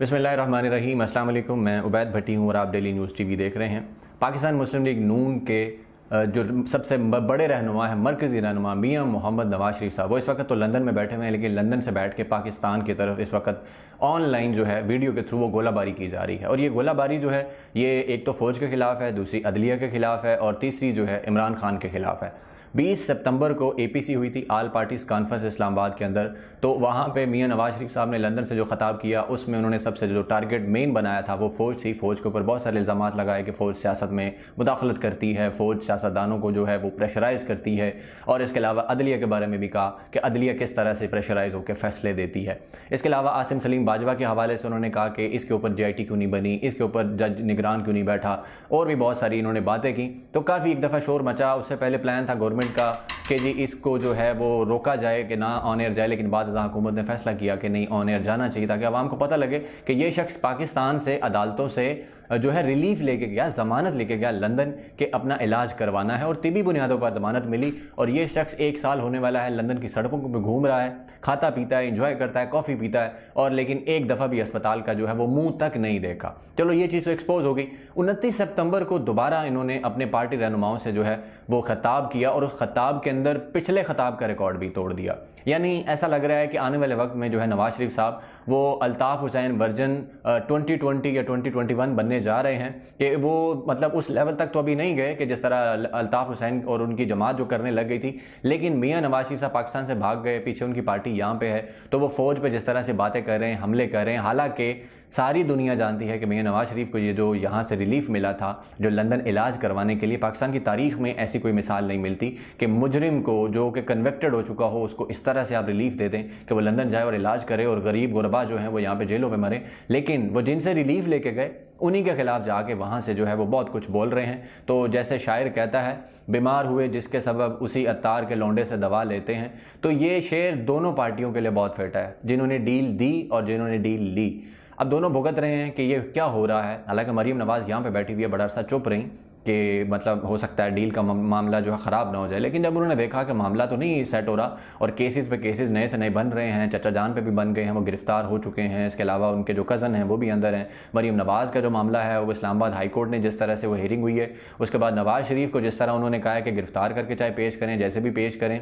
बिसमीम असल मैं उबैद भट्टी हूँ और आप डेली न्यूज़ टीवी देख रहे हैं पाकिस्तान मुस्लिम लीग नून के जो सबसे बड़े रहनुमा है मरकज़ी रहनुमा मियाँ मोहम्मद नवाज शरीफ साहब वो इस वक्त तो लंदन में बैठे हुए हैं लेकिन लंदन से बैठ के पाकिस्तान की तरफ इस वक्त ऑनलाइन जो है वीडियो के थ्रू वो गोलाबारी की जा रही है और ये गोलाबारी जो है ये एक तो फ़ौज के ख़िलाफ़ है दूसरी अदलिया के ख़िलाफ़ है और तीसरी जो है इमरान खान के ख़िलाफ़ है 20 सितंबर को एपीसी हुई थी आल पार्टीज कॉन्फ्रेंस इस्लामाबाद के अंदर तो वहाँ पे मियाँ नवाज शरीफ साहब ने लंदन से जो खताब किया उसमें उन्होंने सबसे जो टारगेट मेन बनाया था वो फ़ौज थी फ़ौज के ऊपर बहुत सारे इल्ज़ाम लगाए कि फ़ौज सियासत में मुदाखलत करती है फ़ौज सियासतदानों को जो है वो प्रेशराइज़ करती है और इसके अलावा अदलिया के बारे में भी कहा कि अदलिया किस तरह से प्रेशराइज़ होकर फैसले देती है इसके अलावा आसिम सलीम बाजवा के हवाले से उन्होंने कहा कि इसके ऊपर जे क्यों नहीं बनी इसके ऊपर जज निगरान क्यों नहीं बैठा और भी बहुत सारी इन्होंने बातें की तो काफ़ी एक दफ़ा शोर मचा उससे पहले प्लान था गवर्नमेंट गवर्नमेंट का कि जी इसको जो है वो रोका जाए कि ना ऑन एयर जाए लेकिन बाद हुकूमत ने फैसला किया कि नहीं ऑन एयर जाना चाहिए ताकि आवाम को पता लगे कि ये शख्स पाकिस्तान से अदालतों से जो है रिलीफ लेके गया ज़मानत लेके गया लंदन के अपना इलाज करवाना है और तिबी बुनियादों पर ज़मानत मिली और ये शख्स एक साल होने वाला है लंदन की सड़कों में घूम रहा है खाता पीता है इंजॉय करता है कॉफ़ी पीता है और लेकिन एक दफ़ा भी अस्पताल का जो है वो मुंह तक नहीं देखा चलो ये चीज़ तो एक्सपोज हो गई उनतीस सितंबर को दोबारा इन्होंने अपने पार्टी रहनुमाओं से जो है वो खताब किया और उस खताब के अंदर पिछले खताब का रिकॉर्ड भी तोड़ दिया यानी ऐसा लग रहा है कि आने वाले वक्त में जो है नवाज शरीफ साहब वो अल्ताफ़ हुसैन वर्जन 2020 या 2021 बनने जा रहे हैं कि वो मतलब उस लेवल तक तो अभी नहीं गए कि जिस तरह अल्ताफ़ हुसैन और उनकी जमात जो करने लग गई थी लेकिन मियाँ नवाज शरीफ साहब पाकिस्तान से भाग गए पीछे उनकी पार्टी यहाँ पे है तो वो फ़ौज पर जिस तरह से बातें कर रहे हैं हमले कर रहे हैं हालांकि सारी दुनिया जानती है कि भैया नवाज शरीफ को ये जो यहाँ से रिलीफ मिला था जो लंदन इलाज करवाने के लिए पाकिस्तान की तारीख में ऐसी कोई मिसाल नहीं मिलती कि मुजरिम को जो कि कन्वेक्टेड हो चुका हो उसको इस तरह से आप रिलीफ दे दें कि वो लंदन जाए और इलाज करे और गरीब गुरबा जो है वो यहाँ पर जेलों में मरे लेकिन वो जिनसे रिलीफ लेके गए उन्हीं के खिलाफ जाके वहाँ से जो है वो बहुत कुछ बोल रहे हैं तो जैसे शायर कहता है बीमार हुए जिसके सबब उसी अतार के लौंडे से दवा लेते हैं तो ये शेर दोनों पार्टियों के लिए बहुत फेटा है जिन्होंने डील दी और जिन्होंने डील ली अब दोनों भुगत रहे हैं कि ये क्या हो रहा है हालांकि मरीम नवाज़ यहाँ पर बैठी हुई है बड़ा अरसा चुप रही कि मतलब हो सकता है डील का मामला जो है ख़राब ना हो जाए लेकिन जब उन्होंने देखा कि मामला तो नहीं सेट हो रहा और केसेस पे केसेस नए से नए बन रहे हैं चचा जान पे भी बन गए हैं वो गिरफ्तार हो चुके हैं इसके अलावा उनके जो कज़न हैं वो भी अंदर हैं मरीम नवाज़ का जो मामला है वो इस्लामाबाद हाईकोर्ट ने जिस तरह से वो हेयरिंग हुई है उसके बाद नवाज़ शरीफ को जिस तरह उन्होंने कहा कि गिरफ़्तार करके चाहे पेश करें जैसे भी पेश करें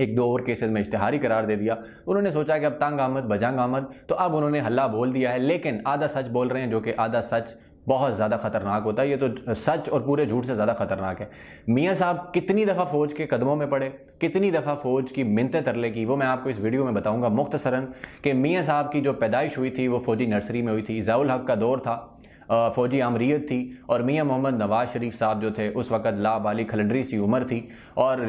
एक दो और केसेस में इश्तहारी करार दे दिया उन्होंने सोचा कि अब तंग आमद बजांग आमद तो अब उन्होंने हल्ला बोल दिया है लेकिन आधा सच बोल रहे हैं जो कि आधा सच बहुत ज़्यादा खतरनाक होता है ये तो सच और पूरे झूठ से ज़्यादा खतरनाक है मियाँ साहब कितनी दफ़ा फ़ौज के कदमों में पड़े कितनी दफ़ा फ़ौज की मिनतें तरले की वो मैं आपको इस वीडियो में बताऊंगा मुख्तसरन कि मियाँ साहब की जो पैदाइश हुई थी वो फ़ौजी नर्सरी में हुई थी ज़ाउल हक का दौर था फ़ौजी आमरीत थी और मियाँ मोहम्मद नवाज शरीफ साहब जो थे उस वक़्त लाबाली खलंडरी सी उम्र थी और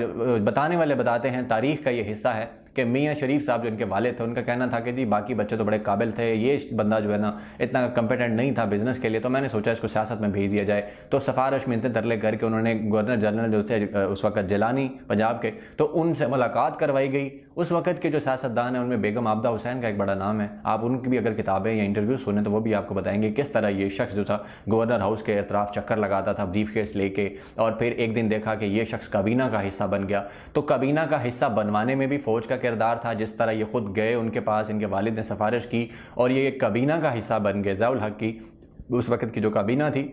बताने वाले बताते हैं तारीख़ का ये हिस्सा है कि मियाँ शरीफ साहब जो इनके वाले थे उनका कहना था कि जी बाकी बच्चे तो बड़े काबिल थे ये बंदा जो है ना इतना कंपेटेंट नहीं था बिज़नेस के लिए तो मैंने सोचा इसको सियासत में भेज दिया जाए तो सफारश में इतने तरले करके उन्होंने गवर्नर जनरल जो थे उस वक्त जलानी पंजाब के तो उनसे मुलाकात करवाई गई उस वक्त के जो सियासतदान हैं उनमें बेगम आबदा हुसैन का एक बड़ा नाम है आप उनकी भी अगर किताबें या इंटरव्यू सुने तो वो भी आपको बताएंगे किस तरह ये शख्स जो था गवर्नर हाउस के एतराफ चक्कर लगाता था ब्रीफ केस लेके और फिर एक दिन देखा कि ये शख्स काबीना का हिस्सा बन गया तो काबीना का हिस्सा बनवाने में भी फ़ौज का किरदार था जिस तरह ये खुद गए उनके पास इनके वालिद ने सिफारिश की और ये काबीना का हिस्सा बन गए जयाल हक की उस वक्त की जो काबीना थी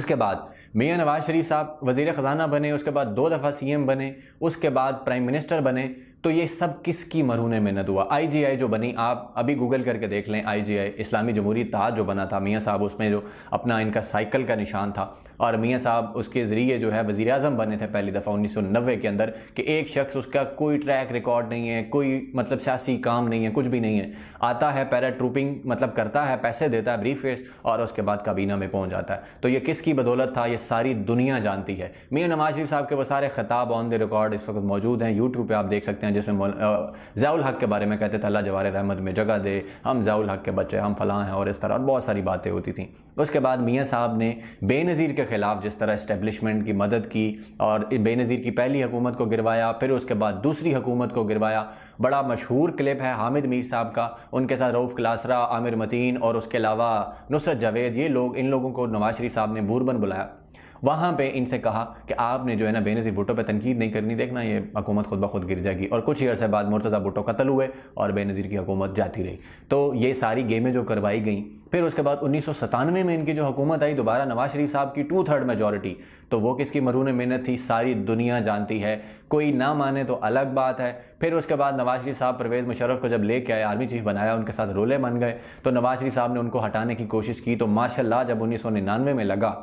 उसके बाद मियाँ नवाज शरीफ साहब वजीर ख़जाना बने उसके बाद दो दफ़ा सीएम बने उसके बाद प्राइम मिनिस्टर बने तो ये सब किसकी मरहून मिन्नत हुआ आईजीआई जो बनी आप अभी गूगल करके देख लें आईजीआई इस्लामी जमहूरी ताज जो बना था मियाँ साहब उसमें जो अपना इनका साइकिल का निशान था और मियाँ साहब उसके ज़रिए जो है वज़ी अजम बने थे पहली दफ़ा उन्नीस सौ नब्बे के अंदर कि एक शख्स उसका कोई ट्रैक रिकॉर्ड नहीं है कोई मतलब सियासी काम नहीं है कुछ भी नहीं है आता है पैरा ट्रूपिंग मतलब करता है पैसे देता है ब्रीफ फेस और उसके बाद काबीना में पहुँच जाता है तो ये किसकी बदौलत था ये सारी दुनिया जानती है मियाँ नवाज शरीफ साहब के वो सारे खिताब ऑन द रिकॉर्ड इस वक्त मौजूद हैं यूट्यूब पर आप देख सकते हैं हैं जिसमें ज़ियाल हक के बारे में कहते थे अल्लाह जवार रहमत में जगह दे हम ज़ियाल हक के बच्चे हम फलां हैं और इस तरह और बहुत सारी बातें होती थी उसके बाद मियाँ साहब ने बेनज़ीर के ख़िलाफ़ जिस तरह इस्टेबलिशमेंट की मदद की और बेनज़ीर की पहली हुकूमत को गिरवाया फिर उसके बाद दूसरी हुकूमत को गिरवाया बड़ा मशहूर क्लिप है हामिद मीर साहब का उनके साथ रऊफ़ क्लासरा आमिर मतीन और उसके अलावा नुसरत जावेद ये लोग इन लोगों को नवाज शरीफ साहब ने बूरबन बुलाया वहां पे इनसे कहा कि आपने जो है ना बेनज़ीर भुट्टो पे तनकीद नहीं करनी देखना ये हकूमत खुद ब खुद गिर जाएगी और कुछ ही अरसे बाद मुर्तज़ा भुट्टो कतल हुए और बेनज़ीर की हुकूमत जाती रही तो ये सारी गेमें जो करवाई गई फिर उसके बाद उन्नीस सौ सतानवे में इनकी जो हकूमत आई दोबारा नवाज शरीफ साहब की टू थर्ड मेजोरिटी तो वो किसकी मरून मेहनत थी सारी दुनिया जानती है कोई ना माने तो अलग बात है फिर उसके बाद नवाज शरीफ साहब परवेज़ मुशरफ को जब लेके आए आर्मी चीफ बनाया उनके साथ रोले बन गए तो नवाज शरीफ साहब ने उनको हटाने की कोशिश की तो माशाल्लाह जब उन्नीस सौ निन्यानवे में लगा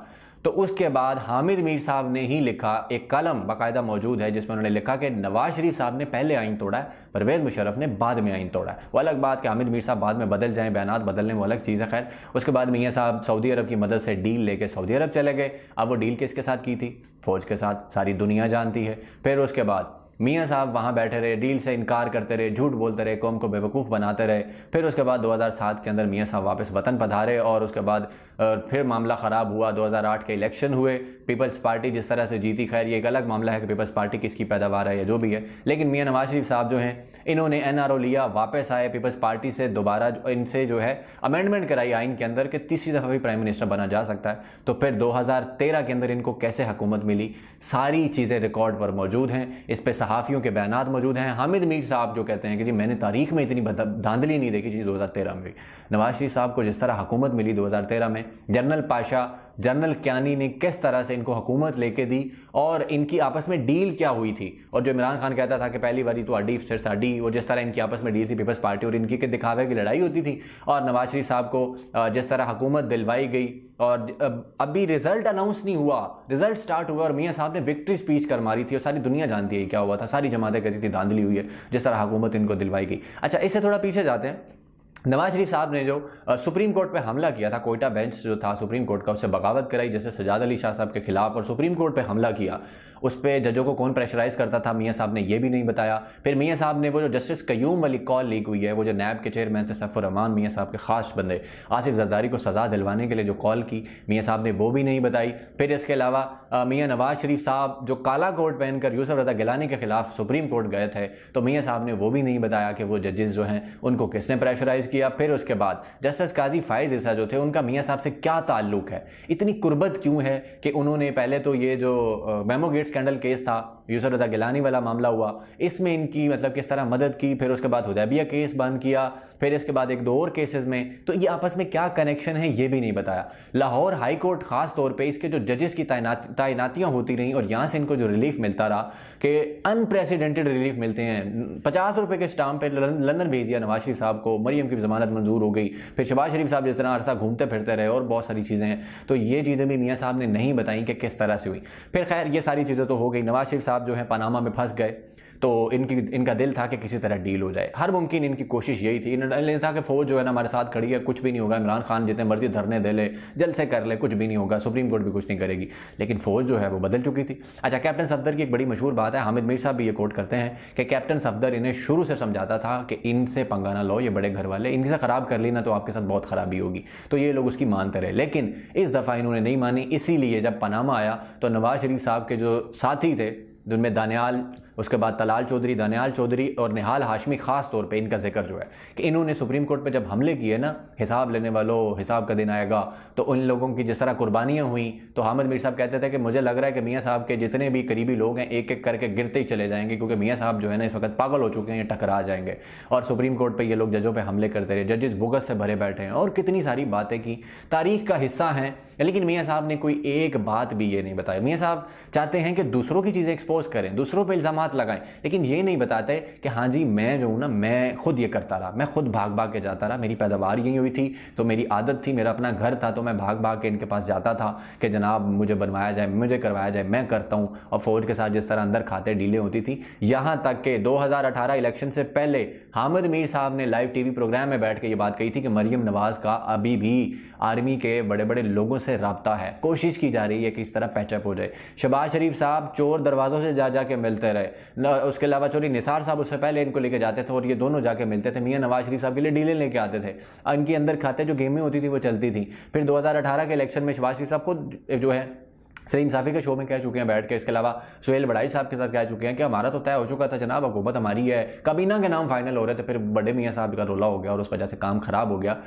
तो उसके बाद हामिद मीर साहब ने ही लिखा एक कलम बाकायदा मौजूद है जिसमें उन्होंने लिखा कि नवाज शरीफ साहब ने पहले आइन तोड़ा है परवेज़ मुशरफ ने बाद में आइन तोड़ा है वो अलग बात कि हामिद मीर साहब बाद में बदल जाएं बयान बदलने वो अलग चीज़ है खैर उसके बाद मियाँ साहब सऊदी अरब की मदद से डील लेके सऊदी अरब चले गए अब वो डील किसके साथ की थी फ़ौज के साथ सारी दुनिया जानती है फिर उसके बाद मियाँ साहब वहाँ बैठे रहे डील से इनकार करते रहे झूठ बोलते रहे कौम को बेवकूफ़ बनाते रहे फिर उसके बाद 2007 के अंदर मियाँ साहब वापस वतन पधारे और उसके बाद फिर मामला ख़राब हुआ 2008 के इलेक्शन हुए पीपल्स पार्टी जिस तरह से जीती खैर ये एक अलग मामला है कि पीपल्स पार्टी किसकी पैदावार है या जो भी है लेकिन मियाँ नवाज शरीफ साहब जो हैं इन्होंने एन लिया वापस आए पीपल्स पार्टी से दोबारा इनसे जो है अमेंडमेंट कराई आइन के अंदर कि तीसरी दफ़ा भी प्राइम मिनिस्टर बना जा सकता है तो फिर 2013 के अंदर इनको कैसे हुकूमत मिली सारी चीज़ें रिकॉर्ड पर मौजूद हैं इस पर सहाफ़ियों के बयान मौजूद हैं हामिद मीर साहब जो कहते हैं कि जी मैंने तारीख में इतनी धांधली नहीं देखी जी 2013 में नवाज शरीफ साहब को जिस तरह हुकूमत मिली 2013 में जनरल पाशा जनरल क्यानी ने किस तरह से इनको हुकूमत लेके दी और इनकी आपस में डील क्या हुई थी और जो इमरान खान कहता था कि पहली बारी तो अडी फिर साडी और जिस तरह इनकी आपस में डील थी पीपल्स पार्टी और इनकी के दिखावे की लड़ाई होती थी और नवाज शरीफ साहब को जिस तरह हुकूमत दिलवाई गई और अभी रिजल्ट अनाउंस नहीं हुआ रिजल्ट स्टार्ट हुआ और मियाँ साहब ने विक्ट्री स्पीच कर मारी थी और सारी दुनिया जानती है क्या हुआ था सारी जमातें कहती थी धांधली हुई है जिस तरह हुकूमत इनको दिलवाई गई अच्छा इससे थोड़ा पीछे जाते हैं नवाज शरीफ साहब ने जो सुप्रीम कोर्ट पे हमला किया था कोयटा बेंच जो था सुप्रीम कोर्ट का उसे बगावत कराई जैसे सजाद अली शाह साहब के खिलाफ और सुप्रीम कोर्ट पे हमला किया उस पर जजों को कौन प्रेशराइज करता था मियाँ साहब ने यह भी नहीं बताया फिर मियाँ साहब ने वो जो जस्टिस कयूम अली कॉल लीग हुई है वो जो नैब के चेयरमैन थे सफ़ुररहमान मियाँ साहब के खास बंदे आसिफ जरदारी को सज़ा दिलवाने के लिए जो कॉल की मियाँ साहब ने वो भी नहीं बताई फिर इसके अलावा मियाँ नवाज शरीफ साहब जो काला कोर्ट पहनकर यूसफ रजा गिलानी के खिलाफ सुप्रीम कोर्ट गए थे तो मियाँ साहब ने वो भी नहीं बताया कि वो जजेस जो हैं उनको किसने प्रेशराइज़ किया फिर उसके बाद जस्टिस काजी फाइज ऐसा जो थे उनका मियाँ साहब से क्या ताल्लुक है इतनी कुर्बत क्यों है कि उन्होंने पहले तो ये जो मेमोगेट सिगरेट स्कैंडल केस था यूसर रजा गिलानी वाला मामला हुआ इसमें इनकी मतलब किस तरह मदद की फिर उसके बाद हुदैबिया केस बंद किया फिर इसके बाद एक दो और केसेस में तो ये आपस में क्या कनेक्शन है ये भी नहीं बताया लाहौर हाई कोर्ट खास तौर पे इसके जो जजेस की तैनात होती रहीं और यहां से इनको जो रिलीफ मिलता रहा कि अनप्रेसिडेंटेड रिलीफ मिलते हैं पचास रुपए के स्टाम्प पे लंदन भेज दिया नवाज शरीफ साहब को मरीम की जमानत मंजूर हो गई फिर शबाज शरीफ साहब जिस तरह अरसा घूमते फिरते रहे और बहुत सारी चीज़ें हैं तो ये चीज़ें भी मियाँ साहब ने नहीं बताई कि किस तरह से हुई फिर खैर ये सारी चीज़ें तो हो गई नवाज शरीफ साहब जो है पनामा में फंस गए तो इनकी इनका दिल था कि किसी तरह डील हो जाए हर मुमकिन इनकी कोशिश यही थी इन्होंने था कि फ़ौज जो है ना हमारे साथ खड़ी है कुछ भी नहीं होगा इमरान खान जितने मर्जी धरने दे ले से कर ले कुछ भी नहीं होगा सुप्रीम कोर्ट भी कुछ नहीं करेगी लेकिन फ़ौज जो है वो बदल चुकी थी अच्छा कैप्टन सफदर की एक बड़ी मशहूर बात है हामिद मीर साहब भी ये कोट करते हैं कि कैप्टन सफदर इन्हें शुरू से समझाता था कि इनसे पंगा ना लो ये बड़े घर वाले इनके साथ ख़राब कर ली ना तो आपके साथ बहुत ख़राबी होगी तो ये लोग उसकी मानते रहे लेकिन इस दफ़ा इन्होंने नहीं मानी इसीलिए जब पनामा आया तो नवाज शरीफ साहब के जो साथी थे जिनमें दानियाल उसके बाद तलाल चौधरी दनियाल चौधरी और निहाल हाशमी ख़ास तौर पर इनका जिक्र जो है कि इन्होंने सुप्रीम कोर्ट पर जब हमले किए ना हिसाब लेने वालों हिसाब का दिन आएगा तो उन लोगों की जिस तरह कुर्बानियाँ हुई तो हामिद मीर साहब कहते थे कि मुझे लग रहा है कि मियाँ साहब के जितने भी करीबी लोग हैं एक एक करके गिरते ही चले जाएंगे क्योंकि मियाँ साहब जो है ना इस वक्त पागल हो चुके हैं टकरा जाएंगे और सुप्रीम कोर्ट पर ये लोग जजों पर हमले करते रहे जजेस बुगत से भरे बैठे हैं और कितनी सारी बातें की तारीख का हिस्सा हैं लेकिन मियाँ साहब ने कोई एक बात भी ये नहीं बताया मियाँ साहब चाहते हैं कि दूसरों की चीज़ें एक्सपोज करें दूसरों पर इल्ज़ाम हाथ लगाएं लेकिन ये नहीं बताते कि हाँ जी मैं जो हूँ ना मैं खुद ये करता रहा मैं खुद भाग भाग के जाता रहा मेरी पैदावार यही हुई थी तो मेरी आदत थी मेरा अपना घर था तो मैं भाग भाग के इनके पास जाता था कि जनाब मुझे बनवाया जाए मुझे करवाया जाए मैं करता हूँ और फौज के साथ जिस तरह अंदर खाते डीलें होती थी यहाँ तक कि 2018 इलेक्शन से पहले हामिद मीर साहब ने लाइव टीवी प्रोग्राम में बैठ के ये बात कही थी कि मरियम नवाज़ का अभी भी आर्मी के बड़े बड़े लोगों से रबता है कोशिश की जा रही है कि इस तरह पैचअप हो जाए शबाज शरीफ साहब चोर दरवाज़ों से जा जा के मिलते रहे उसके अलावा चोरी निसार साहब उससे पहले इनको लेके जाते थे और ये दोनों जाके मिलते थे मियाँ नवाज शरीफ साहब के लिए डीलें लेके आते थे इनके अंदर खाते जो गेमें होती थी वो चलती थी फिर 2018 के इलेक्शन में शबाज शरीफ साहब खुद जो है सलीम साफ़ी के शो में कह चुके हैं बैठ के इसके अलावा सुहेल बड़ाई साहब के साथ कह चुके हैं कि हमारा तो तय हो चुका था जनाब हुकूमत हमारी है कबीना के नाम फाइनल हो रहे थे फिर बड़े मियाँ साहब का रोला हो गया और उस वजह से काम ख़राब हो गया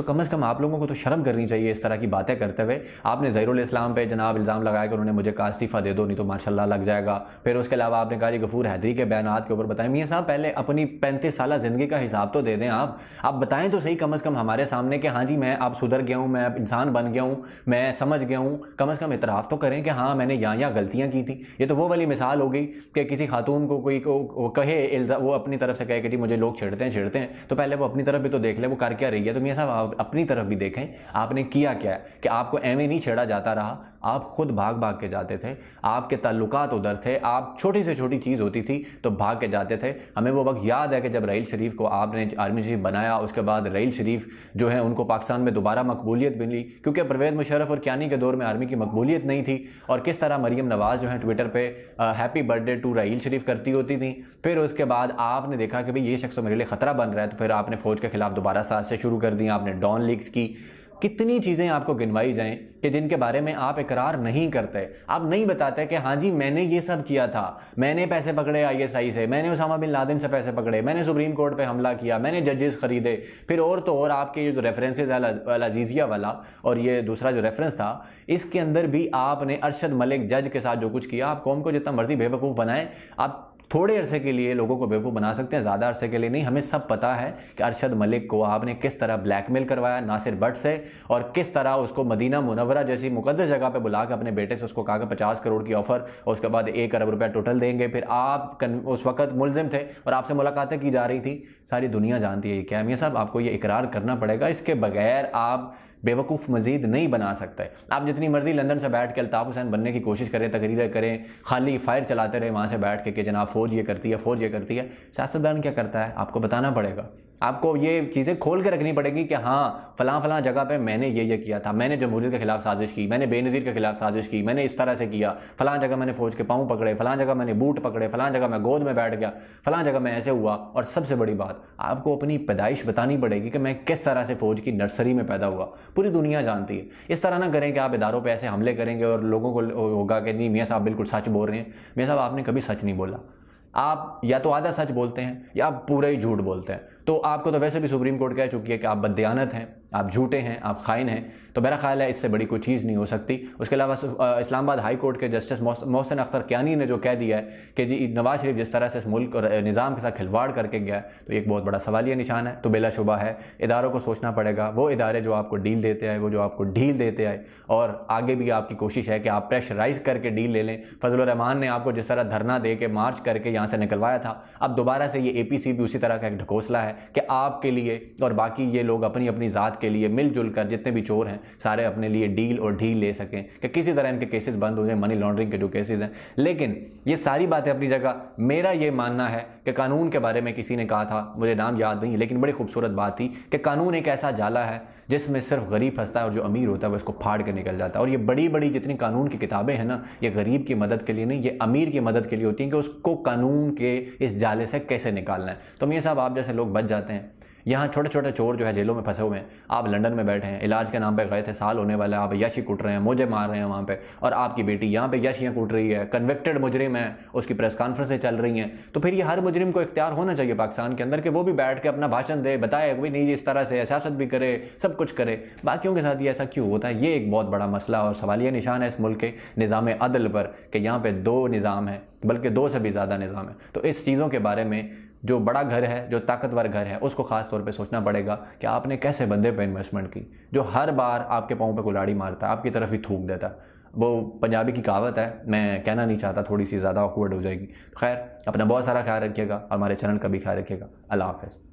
तो कम से कम आप लोगों को तो शर्म करनी चाहिए इस तरह की बातें करते हुए आपने ज़ैरुल इस्लाम पे जनाब इल्ज़ाम लगाया कि उन्होंने मुझे का इस्तीफ़ा दे दो नहीं तो माशाला लग जाएगा फिर उसके अलावा आपने काजी गफूर हैदरी के बयान के ऊपर बताएं मियाँ साहब पहले अपनी पैंतीस साल ज़िंदगी का हिसाब तो दे दें आप आप बताएं तो सही कम अज़ कम हमारे सामने कि हाँ जी मैं आप सुधर गया हूँ मैं अब इंसान बन गया हूँ मैं समझ गया हूँ कम अज़ कम इतराफ़ तो करें कि हाँ मैंने यहाँ यहाँ गलतियाँ की थी ये तो वो वाली मिसाल हो गई कि किसी खातून को कोई कहे वो अपनी तरफ से कहे कि मुझे लोग छेड़ते हैं छेड़ते हैं तो पहले वो अपनी तरफ भी तो देख ले वो कर क्या रही है तो मियाँ साहब आप अपनी तरफ भी देखें आपने किया क्या है कि आपको एम नहीं छेड़ा जाता रहा आप खुद भाग भाग के जाते थे आपके ताल्लुकात उधर थे आप छोटी से छोटी चीज़ होती थी तो भाग के जाते थे हमें वो वक्त याद है कि जब रईल शरीफ को आपने आर्मी चीफ बनाया उसके बाद रईल शरीफ जो है उनको पाकिस्तान में दोबारा मकबूलियत मिली क्योंकि परवेज मुशरफ और क्यानी के दौर में आर्मी की मकबूलियत नहीं थी और किस तरह मरीम नवाज़ जो है ट्विटर पर happy birthday to Raheel Sharif करती होती थी फिर उसके बाद आपने देखा कि भाई ये शख्स मेरे लिए ख़तरा बन रहा है तो फिर आपने फ़ौज के ख़िलाफ़ दोबारा साजिशें शुरू कर दी आपने डॉन लीग्स की कितनी चीज़ें आपको गिनवाई जाएं कि जिनके बारे में आप इकरार नहीं करते आप नहीं बताते कि हाँ जी मैंने ये सब किया था मैंने पैसे पकड़े आईएसआई से मैंने उसामा बिन लादेन से पैसे पकड़े मैंने सुप्रीम कोर्ट पे हमला किया मैंने जजेस खरीदे फिर और तो और आपके ये जो रेफरेंसेज अल अजीज़िया वाला और ये दूसरा जो रेफरेंस था इसके अंदर भी आपने अरशद मलिक जज के साथ जो कुछ किया आप कौम को जितना मर्जी बेवकूफ़ बनाएं आप थोड़े अरसे के लिए लोगों को बेवकूफ़ बना सकते हैं ज़्यादा अरसे के लिए नहीं हमें सब पता है कि अरशद मलिक को आपने किस तरह ब्लैकमेल करवाया नासिर भट्ट से और किस तरह उसको मदीना मुनवरा जैसी मुकदस जगह पर बुला के अपने बेटे से उसको कहा कि पचास करोड़ की ऑफ़र और उसके बाद एक अरब रुपया टोटल देंगे फिर आप उस वक्त मुलजिम थे और आपसे मुलाकातें की जा रही थी सारी दुनिया जानती है ये क्या साहब आपको ये इकरार करना पड़ेगा इसके बगैर आप बेवकूफ़ मजीद नहीं बना सकता है आप जितनी मर्ज़ी लंदन से बैठ के अल्ताफ़ हुसैन बनने की कोशिश करें तकरीर करें खाली फायर चलाते रहे वहां से बैठ के कि जनाब फ़ौज ये करती है फ़ौज ये करती है सियासतदान क्या करता है आपको बताना पड़ेगा आपको ये चीज़ें खोल के रखनी पड़ेगी कि हाँ फलां फलां जगह पे मैंने ये ये किया था मैंने जमहूरियत के खिलाफ साजिश की मैंने बेनज़ीर के खिलाफ साजिश की मैंने इस तरह से किया फलां जगह मैंने फौज के पाँव पकड़े फलां जगह मैंने बूट पकड़े फलां जगह मैं गोद में बैठ गया फलां जगह मैं ऐसे हुआ और सबसे बड़ी बात आपको अपनी पैदाइश बतानी पड़ेगी कि मैं किस तरह से फौज की नर्सरी में पैदा हुआ पूरी दुनिया जानती है इस तरह ना करें कि आप इदारों पर ऐसे हमले करेंगे और लोगों को होगा कि नहीं मियाँ साहब बिल्कुल सच बोल रहे हैं मियाँ साहब आपने कभी सच नहीं बोला आप या तो आधा सच बोलते हैं या आप पूरा ही झूठ बोलते हैं तो आपको तो वैसे भी सुप्रीम कोर्ट कह चुकी है कि आप बदयानत हैं आप झूठे हैं आप खाइन हैं तो मेरा ख्याल है इससे बड़ी कोई चीज़ नहीं हो सकती उसके अलावा इस्लामाबाद हाई कोर्ट के जस्टिस मोहसिन अख्तर क्यानी ने जो कह दिया है कि जी नवाज शरीफ जिस तरह से इस मुल्क और निज़ाम के साथ खिलवाड़ करके गया तो एक बहुत बड़ा सवालिया निशान है तो बेलाशुबा है इदारों को सोचना पड़ेगा वो इदारे जो आपको डील देते आए वो जो आपको ढील देते आए और आगे भी आपकी कोशिश है कि आप प्रेशराइज करके डील ले लें फजल रहमान ने आपको जिस तरह धरना दे के मार्च करके यहाँ से निकलवाया था अब दोबारा से ये ए भी उसी तरह का एक ढकोसला है कि आपके लिए और बाकी ये लोग अपनी अपनी ज़ात के लिए मिलजुल कर जितने भी चोर हैं सारे अपने लिए डील और ढील ले सकें कि किसी तरह इनके केसेस बंद हो जाए मनी लॉन्ड्रिंग के जो केसेस हैं लेकिन ये सारी बातें अपनी जगह मेरा ये मानना है कि कानून के बारे में किसी ने कहा था मुझे नाम याद नहीं लेकिन बड़ी खूबसूरत बात थी कि कानून एक ऐसा जाला है जिसमें सिर्फ गरीब फंसता है और जो अमीर होता है वो इसको फाड़ के निकल जाता है और ये बड़ी बड़ी जितनी कानून की किताबें हैं ना ये गरीब की मदद के लिए नहीं ये अमीर की मदद के लिए होती हैं कि उसको कानून के इस जाले से कैसे निकालना है तो ये साहब आप जैसे लोग बच जाते हैं यहाँ छोटे छोटे चोर जो है जेलों में फंसे हुए हैं आप लंदन में बैठे हैं इलाज के नाम पे गए थे साल होने वाला है आप यशी कूट रहे हैं मुझे मार रहे हैं वहाँ पे और आपकी बेटी यहाँ पे यशियाँ कूट रही है कन्विक्टेड मुजरिम है उसकी प्रेस कॉन्फ्रेंसें चल रही हैं तो फिर ये हर मुजरिम को इख्तियार होना चाहिए पाकिस्तान के अंदर कि वो भी बैठ के अपना भाषण दे बताए भाई नहीं इस तरह से सियासत भी करे सब कुछ करे बाकियों के साथ ये ऐसा क्यों होता है ये एक बहुत बड़ा मसला और सवालिया निशान है इस मुल्क के निज़ाम अदल पर कि यहाँ पर दो निज़ाम है बल्कि दो से भी ज़्यादा निज़ाम है तो इस चीज़ों के बारे में जो बड़ा घर है जो ताकतवर घर है उसको खास तौर पे सोचना पड़ेगा कि आपने कैसे बंदे पे इन्वेस्टमेंट की जो हर बार आपके पाँव पे कुलाड़ी मारता है आपकी तरफ ही थूक देता वो पंजाबी की कहावत है मैं कहना नहीं चाहता थोड़ी सी ज़्यादा ऑकवर्ड हो जाएगी खैर अपना बहुत सारा ख्याल रखिएगा और हमारे चैनल का भी ख्याल रखिएगा अल्लाह हाफिज़